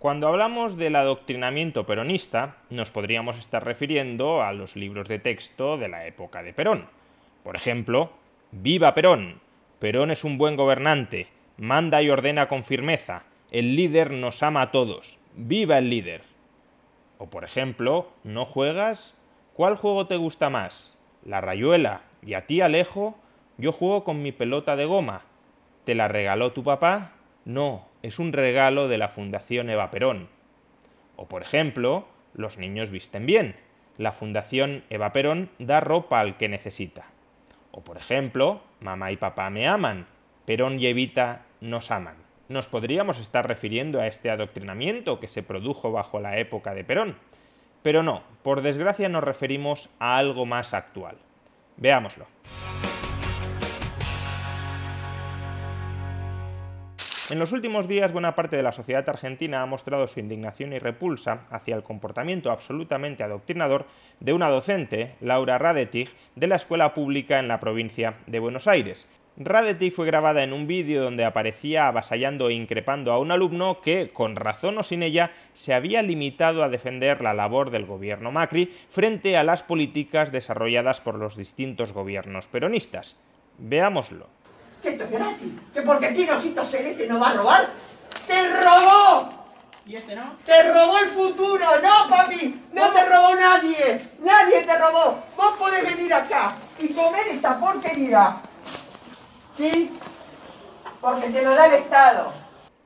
Cuando hablamos del adoctrinamiento peronista, nos podríamos estar refiriendo a los libros de texto de la época de Perón. Por ejemplo, Viva Perón. Perón es un buen gobernante, manda y ordena con firmeza. El líder nos ama a todos. Viva el líder. O por ejemplo, ¿no juegas? ¿Cuál juego te gusta más? La rayuela. Y a ti, Alejo, yo juego con mi pelota de goma. ¿Te la regaló tu papá? No, es un regalo de la Fundación Eva Perón. O por ejemplo, los niños visten bien. La Fundación Eva Perón da ropa al que necesita. O por ejemplo, mamá y papá me aman. Perón y Evita nos aman. Nos podríamos estar refiriendo a este adoctrinamiento que se produjo bajo la época de Perón. Pero no, por desgracia nos referimos a algo más actual. Veámoslo. En los últimos días, buena parte de la sociedad argentina ha mostrado su indignación y repulsa hacia el comportamiento absolutamente adoctrinador de una docente, Laura Radetig, de la escuela pública en la provincia de Buenos Aires. Radetig fue grabada en un vídeo donde aparecía avasallando e increpando a un alumno que, con razón o sin ella, se había limitado a defender la labor del gobierno Macri frente a las políticas desarrolladas por los distintos gobiernos peronistas. Veámoslo que esto es gratis, que porque tiene ojitos celeste no va a robar. ¡Te robó! ¿Y este no? ¡Te robó el futuro! ¡No, papi! ¡No te robó nadie! ¡Nadie te robó! Vos podés venir acá y comer esta porquería. ¿Sí? Porque te lo da el Estado.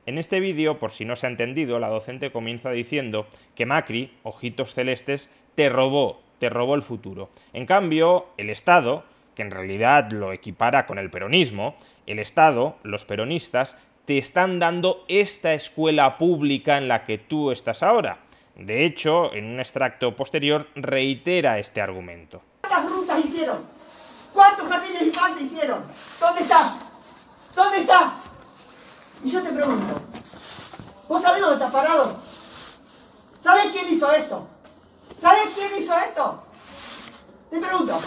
En este vídeo, por si no se ha entendido, la docente comienza diciendo que Macri, ojitos celestes, te robó, te robó el futuro. En cambio, el Estado que en realidad lo equipara con el peronismo, el Estado, los peronistas, te están dando esta escuela pública en la que tú estás ahora. De hecho, en un extracto posterior reitera este argumento. ¿Cuántas rutas hicieron? ¿Cuántos jardines infantes hicieron? ¿Dónde está? ¿Dónde está? Y yo te pregunto, ¿vos sabés dónde estás parado? ¿Sabés quién hizo esto? ¿Sabés quién hizo esto? Te pregunto,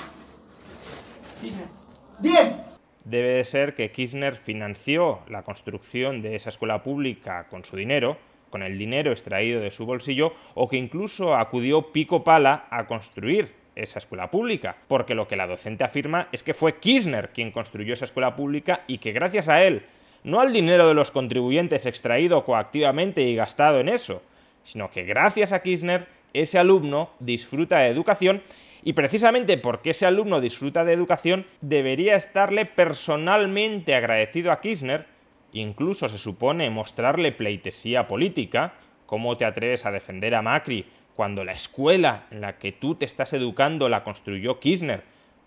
Debe de ser que Kirchner financió la construcción de esa escuela pública con su dinero, con el dinero extraído de su bolsillo, o que incluso acudió pico pala a construir esa escuela pública, porque lo que la docente afirma es que fue Kirchner quien construyó esa escuela pública y que gracias a él, no al dinero de los contribuyentes extraído coactivamente y gastado en eso, sino que gracias a Kirchner ese alumno disfruta de educación y precisamente porque ese alumno disfruta de educación debería estarle personalmente agradecido a Kirchner, incluso se supone mostrarle pleitesía política, cómo te atreves a defender a Macri cuando la escuela en la que tú te estás educando la construyó Kirchner,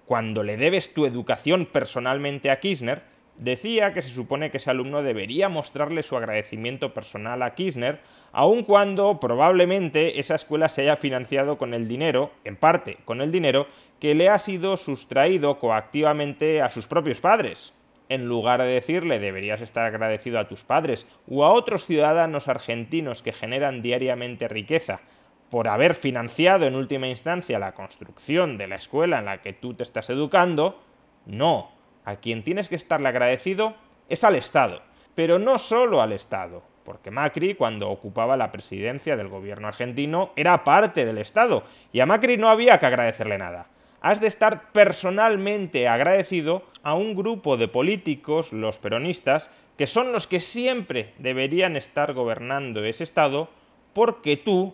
cuando le debes tu educación personalmente a Kirchner, decía que se supone que ese alumno debería mostrarle su agradecimiento personal a Kirchner, aun cuando probablemente esa escuela se haya financiado con el dinero, en parte con el dinero, que le ha sido sustraído coactivamente a sus propios padres. En lugar de decirle deberías estar agradecido a tus padres o a otros ciudadanos argentinos que generan diariamente riqueza, por haber financiado en última instancia la construcción de la escuela en la que tú te estás educando, no, a quien tienes que estarle agradecido es al Estado, pero no solo al Estado, porque Macri, cuando ocupaba la presidencia del gobierno argentino, era parte del Estado, y a Macri no había que agradecerle nada. Has de estar personalmente agradecido a un grupo de políticos, los peronistas, que son los que siempre deberían estar gobernando ese Estado, porque tú,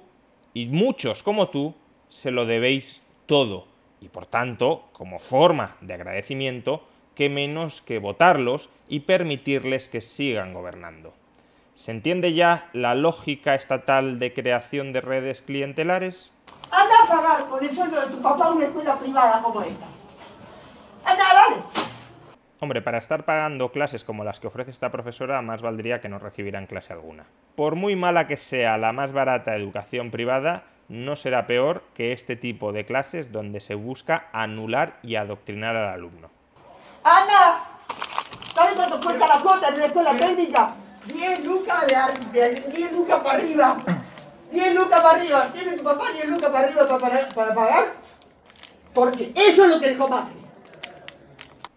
y muchos como tú, se lo debéis todo. Y por tanto, como forma de agradecimiento, que menos que votarlos y permitirles que sigan gobernando. ¿Se entiende ya la lógica estatal de creación de redes clientelares? Anda a pagar con el sueldo de tu papá una escuela privada como esta. Anda, vale. Hombre, para estar pagando clases como las que ofrece esta profesora, más valdría que no recibieran clase alguna. Por muy mala que sea la más barata educación privada, no será peor que este tipo de clases donde se busca anular y adoctrinar al alumno. Ana, ¿sabes cuánto cuesta la cuota en la escuela técnica? 10 lucas de 10 lucas para arriba. 10 lucas para arriba. ¿Tiene tu papá 10 lucas para arriba para, pagar? Porque eso es lo que dijo madre.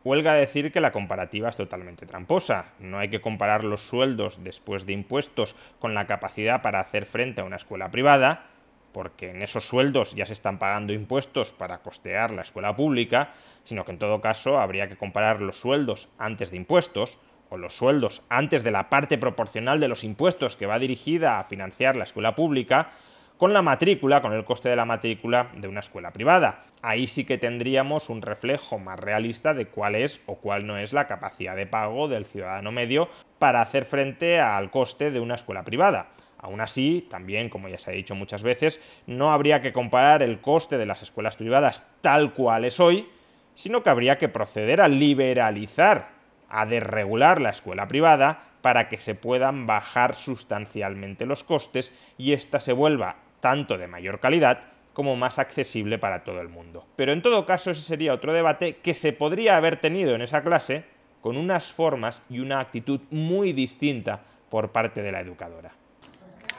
Huelga decir que la comparativa es totalmente tramposa. No hay que comparar los sueldos después de impuestos con la capacidad para hacer frente a una escuela privada, porque en esos sueldos ya se están pagando impuestos para costear la escuela pública, sino que en todo caso habría que comparar los sueldos antes de impuestos o los sueldos antes de la parte proporcional de los impuestos que va dirigida a financiar la escuela pública con la matrícula, con el coste de la matrícula de una escuela privada. Ahí sí que tendríamos un reflejo más realista de cuál es o cuál no es la capacidad de pago del ciudadano medio para hacer frente al coste de una escuela privada. Aún así, también, como ya se ha dicho muchas veces, no habría que comparar el coste de las escuelas privadas tal cual es hoy, sino que habría que proceder a liberalizar, a desregular la escuela privada para que se puedan bajar sustancialmente los costes y ésta se vuelva tanto de mayor calidad como más accesible para todo el mundo. Pero en todo caso ese sería otro debate que se podría haber tenido en esa clase con unas formas y una actitud muy distinta por parte de la educadora.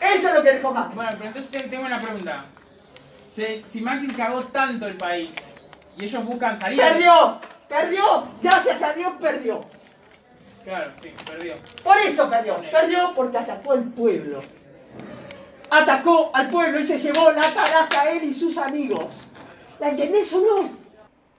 Eso es lo que dijo Macri. Bueno, pero entonces tengo una pregunta. Si, cagó tanto el país y ellos buscan salir. ¡Perdió! ¡Perdió! Gracias a Dios perdió. Claro, sí, perdió. Por eso perdió. Perdió porque atacó al pueblo. Atacó al pueblo y se llevó la cara a él y sus amigos. ¿La entendés o no?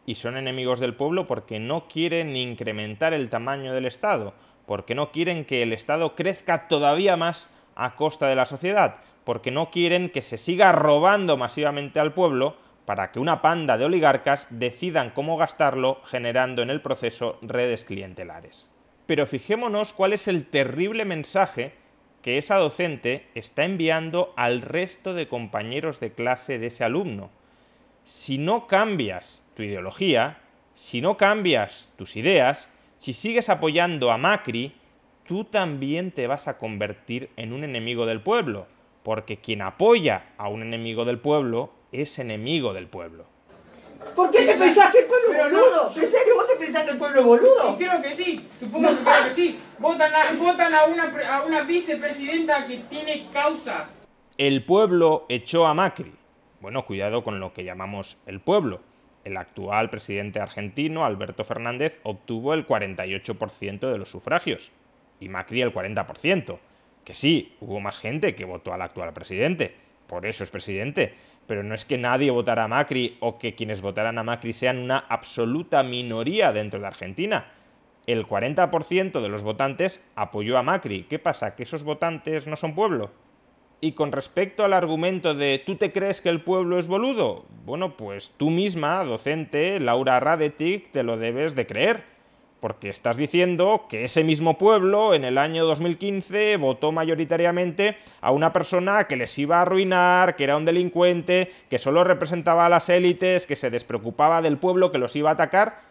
Y son enemigos del pueblo porque no quieren incrementar el tamaño del Estado, porque no quieren que el Estado crezca todavía más a costa de la sociedad, porque no quieren que se siga robando masivamente al pueblo para que una panda de oligarcas decidan cómo gastarlo generando en el proceso redes clientelares. Pero fijémonos cuál es el terrible mensaje que esa docente está enviando al resto de compañeros de clase de ese alumno. Si no cambias tu ideología, si no cambias tus ideas, si sigues apoyando a Macri, tú también te vas a convertir en un enemigo del pueblo, porque quien apoya a un enemigo del pueblo es enemigo del pueblo. ¿Por qué te pensás que el pueblo es boludo? ¿En serio vos te pensás que el pueblo es boludo? creo que sí, supongo que creo que sí. Votan, a, una, a una vicepresidenta que tiene causas. El pueblo echó a Macri. Bueno, cuidado con lo que llamamos el pueblo. El actual presidente argentino, Alberto Fernández, obtuvo el 48% de los sufragios y Macri el 40%. Que sí, hubo más gente que votó al actual presidente, por eso es presidente, pero no es que nadie votara a Macri o que quienes votaran a Macri sean una absoluta minoría dentro de Argentina. El 40% de los votantes apoyó a Macri. ¿Qué pasa? ¿Que esos votantes no son pueblo? Y con respecto al argumento de ¿tú te crees que el pueblo es boludo? Bueno, pues tú misma, docente, Laura Radetic, te lo debes de creer porque estás diciendo que ese mismo pueblo en el año 2015 votó mayoritariamente a una persona que les iba a arruinar, que era un delincuente, que solo representaba a las élites, que se despreocupaba del pueblo que los iba a atacar.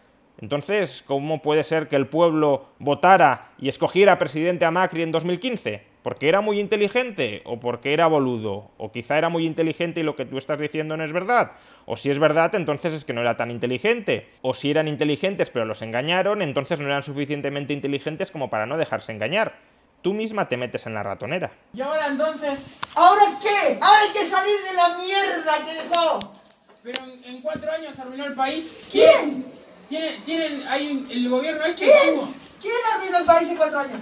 Entonces, ¿cómo puede ser que el pueblo votara y escogiera presidente a Macri en 2015? ¿Porque era muy inteligente o porque era boludo? ¿O quizá era muy inteligente y lo que tú estás diciendo no es verdad? ¿O si es verdad, entonces es que no era tan inteligente? ¿O si eran inteligentes pero los engañaron, entonces no eran suficientemente inteligentes como para no dejarse engañar? Tú misma te metes en la ratonera. ¿Y ahora entonces? ¿Ahora qué? Ahora hay que salir de la mierda que dejó. Pero en, en cuatro años arruinó el país. ¿Quién? ¿Tienen, hay el gobierno este ¿Quién? ¿Quién arruinó el país en cuatro años?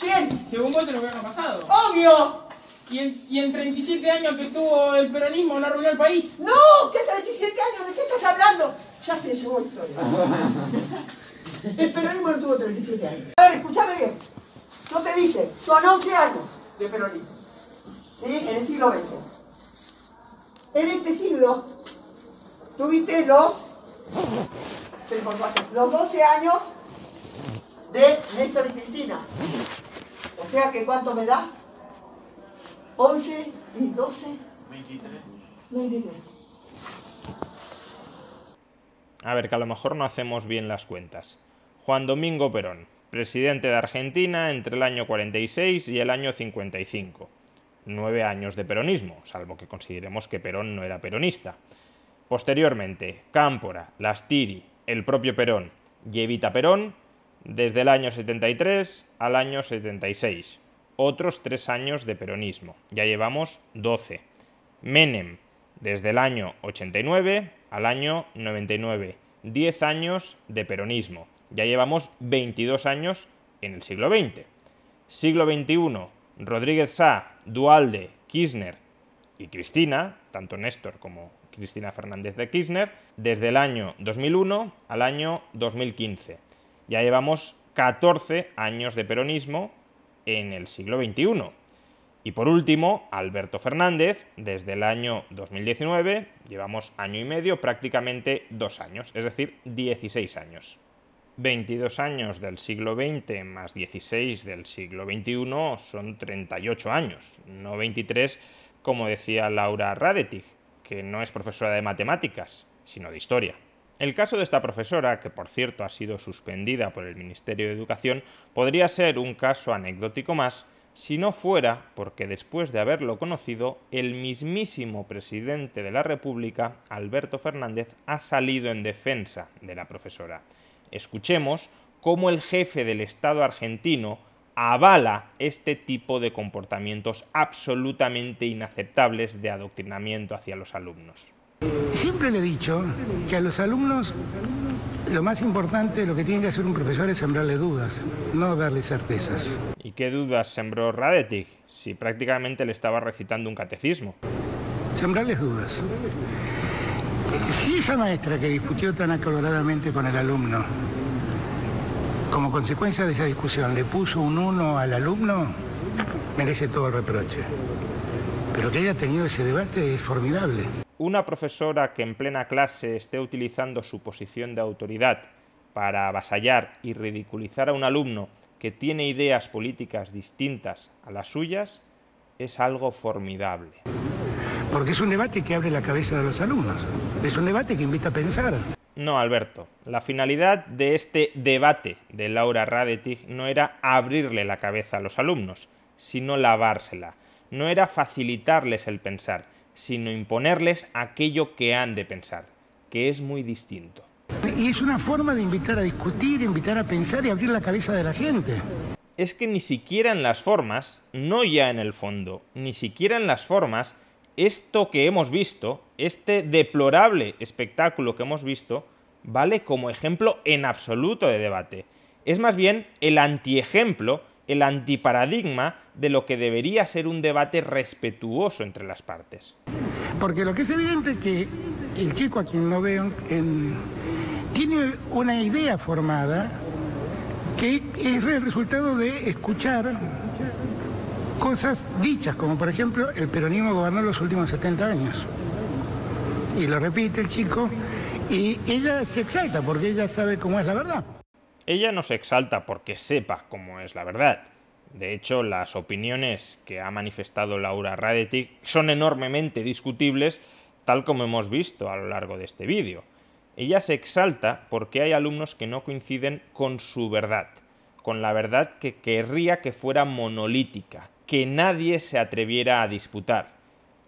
¿Quién? Según vos, el gobierno pasado. ¡Obvio! Y en, y 37 años que tuvo el peronismo no arruinó el país. ¡No! ¿Qué 37 años? ¿De qué estás hablando? Ya se llevó historia. el peronismo no tuvo 37 años. A ver, escúchame bien. Yo te dije, son 11 años de peronismo. ¿Sí? En el siglo XX. En este siglo tuviste los los 12 años de Néstor y O sea que ¿cuánto me da? 11 y 12. 23. A ver, que a lo mejor no hacemos bien las cuentas. Juan Domingo Perón, presidente de Argentina entre el año 46 y el año 55. Nueve años de peronismo, salvo que consideremos que Perón no era peronista. Posteriormente, Cámpora, Lastiri, el propio Perón y Evita Perón, desde el año 73 al año 76. Otros tres años de peronismo. Ya llevamos 12. Menem, desde el año 89 al año 99. 10 años de peronismo. Ya llevamos 22 años en el siglo XX. Siglo XXI, Rodríguez Sá, Dualde, Kirchner y Cristina, tanto Néstor como Cristina Fernández de Kirchner, desde el año 2001 al año 2015. Ya llevamos 14 años de peronismo en el siglo XXI. Y por último, Alberto Fernández, desde el año 2019, llevamos año y medio, prácticamente dos años, es decir, 16 años. 22 años del siglo XX más 16 del siglo XXI son 38 años, no 23 como decía Laura Radetig que no es profesora de matemáticas, sino de historia. El caso de esta profesora, que por cierto ha sido suspendida por el Ministerio de Educación, podría ser un caso anecdótico más si no fuera porque después de haberlo conocido, el mismísimo presidente de la República, Alberto Fernández, ha salido en defensa de la profesora. Escuchemos cómo el jefe del Estado argentino avala este tipo de comportamientos absolutamente inaceptables de adoctrinamiento hacia los alumnos. Siempre le he dicho que a los alumnos lo más importante, lo que tiene que hacer un profesor es sembrarle dudas, no darle certezas. ¿Y qué dudas sembró Radetic? Si prácticamente le estaba recitando un catecismo. Sembrarles dudas. Si esa maestra que discutió tan acaloradamente con el alumno como consecuencia de esa discusión le puso un 1 al alumno, merece todo el reproche. Pero que haya tenido ese debate es formidable. Una profesora que en plena clase esté utilizando su posición de autoridad para avasallar y ridiculizar a un alumno que tiene ideas políticas distintas a las suyas es algo formidable. Porque es un debate que abre la cabeza de los alumnos, es un debate que invita a pensar. No, Alberto, la finalidad de este debate de Laura Radetich no era abrirle la cabeza a los alumnos, sino lavársela. No era facilitarles el pensar, sino imponerles aquello que han de pensar, que es muy distinto. Y es una forma de invitar a discutir, invitar a pensar y abrir la cabeza de la gente. Es que ni siquiera en las formas, no ya en el fondo, ni siquiera en las formas, esto que hemos visto, este deplorable espectáculo que hemos visto vale como ejemplo en absoluto de debate. Es más bien el antiejemplo, el antiparadigma de lo que debería ser un debate respetuoso entre las partes. Porque lo que es evidente es que el chico a quien lo veo tiene una idea formada que es el resultado de escuchar cosas dichas, como por ejemplo el peronismo gobernó los últimos 70 años y lo repite el chico, y ella se exalta porque ella sabe cómo es la verdad. Ella no se exalta porque sepa cómo es la verdad. De hecho, las opiniones que ha manifestado Laura Radetic son enormemente discutibles, tal como hemos visto a lo largo de este vídeo. Ella se exalta porque hay alumnos que no coinciden con su verdad, con la verdad que querría que fuera monolítica, que nadie se atreviera a disputar.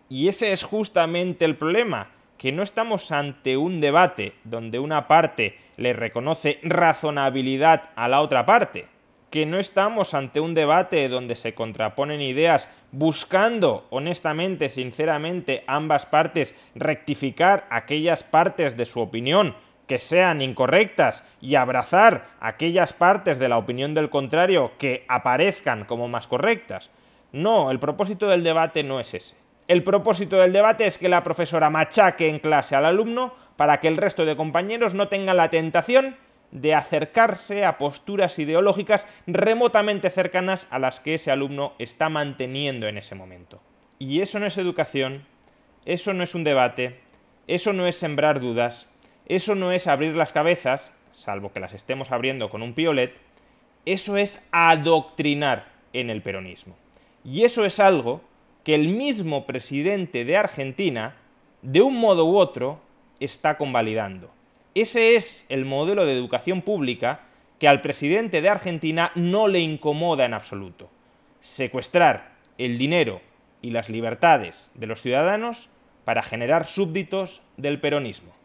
Y ese es justamente el problema, que no estamos ante un debate donde una parte le reconoce razonabilidad a la otra parte, que no estamos ante un debate donde se contraponen ideas buscando honestamente, sinceramente, ambas partes rectificar aquellas partes de su opinión que sean incorrectas y abrazar aquellas partes de la opinión del contrario que aparezcan como más correctas. No, el propósito del debate no es ese. El propósito del debate es que la profesora machaque en clase al alumno para que el resto de compañeros no tengan la tentación de acercarse a posturas ideológicas remotamente cercanas a las que ese alumno está manteniendo en ese momento. Y eso no es educación, eso no es un debate, eso no es sembrar dudas, eso no es abrir las cabezas, salvo que las estemos abriendo con un piolet, eso es adoctrinar en el peronismo. Y eso es algo que el mismo presidente de Argentina, de un modo u otro, está convalidando. Ese es el modelo de educación pública que al presidente de Argentina no le incomoda en absoluto. Secuestrar el dinero y las libertades de los ciudadanos para generar súbditos del peronismo.